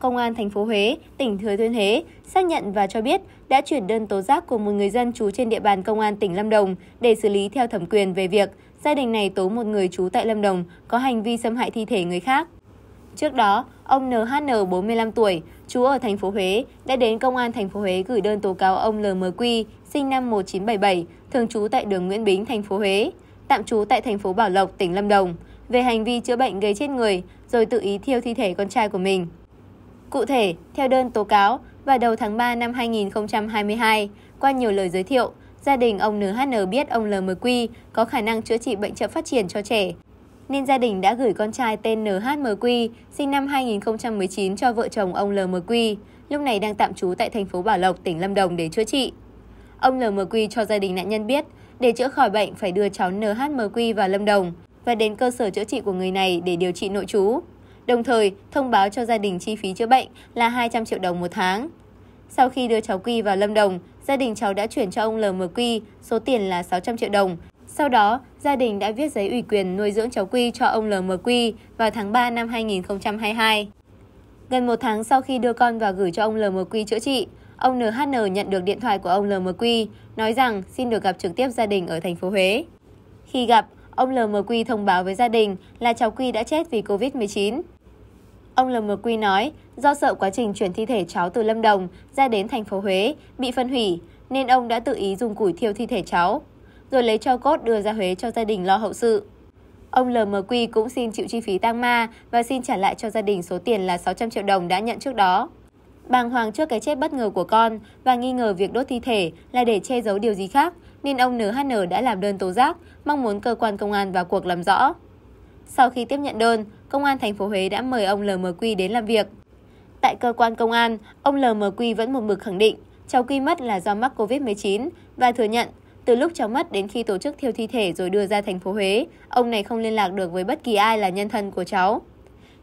Công an thành phố Huế, tỉnh Thừa Thiên Huế xác nhận và cho biết đã chuyển đơn tố giác của một người dân trú trên địa bàn Công an tỉnh Lâm Đồng để xử lý theo thẩm quyền về việc gia đình này tố một người trú tại Lâm Đồng có hành vi xâm hại thi thể người khác. Trước đó, ông NHN 45 tuổi, trú ở thành phố Huế, đã đến công an thành phố Huế gửi đơn tố cáo ông LMQ, sinh năm 1977, thường trú tại đường Nguyễn Bính, thành phố Huế, tạm trú tại thành phố Bảo Lộc, tỉnh Lâm Đồng, về hành vi chữa bệnh gây chết người, rồi tự ý thiêu thi thể con trai của mình. Cụ thể, theo đơn tố cáo, vào đầu tháng 3 năm 2022, qua nhiều lời giới thiệu, gia đình ông NHN biết ông LMQ có khả năng chữa trị bệnh chậm phát triển cho trẻ, nên gia đình đã gửi con trai tên NHMQ, sinh năm 2019 cho vợ chồng ông LMQ, lúc này đang tạm trú tại thành phố Bảo Lộc, tỉnh Lâm Đồng để chữa trị. Ông LMQ cho gia đình nạn nhân biết, để chữa khỏi bệnh phải đưa cháu NHMQ vào Lâm Đồng và đến cơ sở chữa trị của người này để điều trị nội trú đồng thời thông báo cho gia đình chi phí chữa bệnh là 200 triệu đồng một tháng. Sau khi đưa cháu Quy vào Lâm Đồng, gia đình cháu đã chuyển cho ông LMQ số tiền là 600 triệu đồng. Sau đó, gia đình đã viết giấy ủy quyền nuôi dưỡng cháu Quy cho ông LMQ vào tháng 3 năm 2022. Gần một tháng sau khi đưa con và gửi cho ông LMQ chữa trị, ông NHN nhận được điện thoại của ông LMQ, nói rằng xin được gặp trực tiếp gia đình ở thành phố Huế. Khi gặp, ông LMQ thông báo với gia đình là cháu Quy đã chết vì Covid-19. Ông LMQ nói, do sợ quá trình chuyển thi thể cháu từ Lâm Đồng ra đến thành phố Huế bị phân hủy, nên ông đã tự ý dùng củi thiêu thi thể cháu, rồi lấy cho cốt đưa ra Huế cho gia đình lo hậu sự. Ông LMQ cũng xin chịu chi phí tang ma và xin trả lại cho gia đình số tiền là 600 triệu đồng đã nhận trước đó. Bàng hoàng trước cái chết bất ngờ của con và nghi ngờ việc đốt thi thể là để che giấu điều gì khác, nên ông NHN đã làm đơn tố giác, mong muốn cơ quan công an vào cuộc làm rõ. Sau khi tiếp nhận đơn, công an thành phố Huế đã mời ông LMQ đến làm việc. Tại cơ quan công an, ông LMQ vẫn một mực khẳng định cháu Quy mất là do mắc Covid-19 và thừa nhận từ lúc cháu mất đến khi tổ chức thiêu thi thể rồi đưa ra thành phố Huế, ông này không liên lạc được với bất kỳ ai là nhân thân của cháu.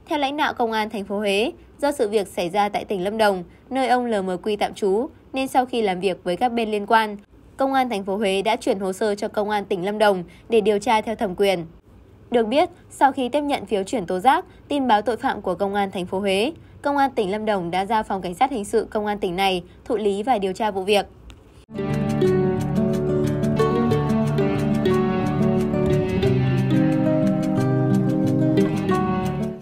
Theo lãnh đạo công an thành phố Huế, do sự việc xảy ra tại tỉnh Lâm Đồng, nơi ông LMQ tạm trú, nên sau khi làm việc với các bên liên quan, công an thành phố Huế đã chuyển hồ sơ cho công an tỉnh Lâm Đồng để điều tra theo thẩm quyền. Được biết, sau khi tiếp nhận phiếu chuyển tố giác, tin báo tội phạm của Công an thành phố Huế, Công an tỉnh Lâm Đồng đã giao phòng cảnh sát hình sự Công an tỉnh này thụ lý và điều tra vụ việc.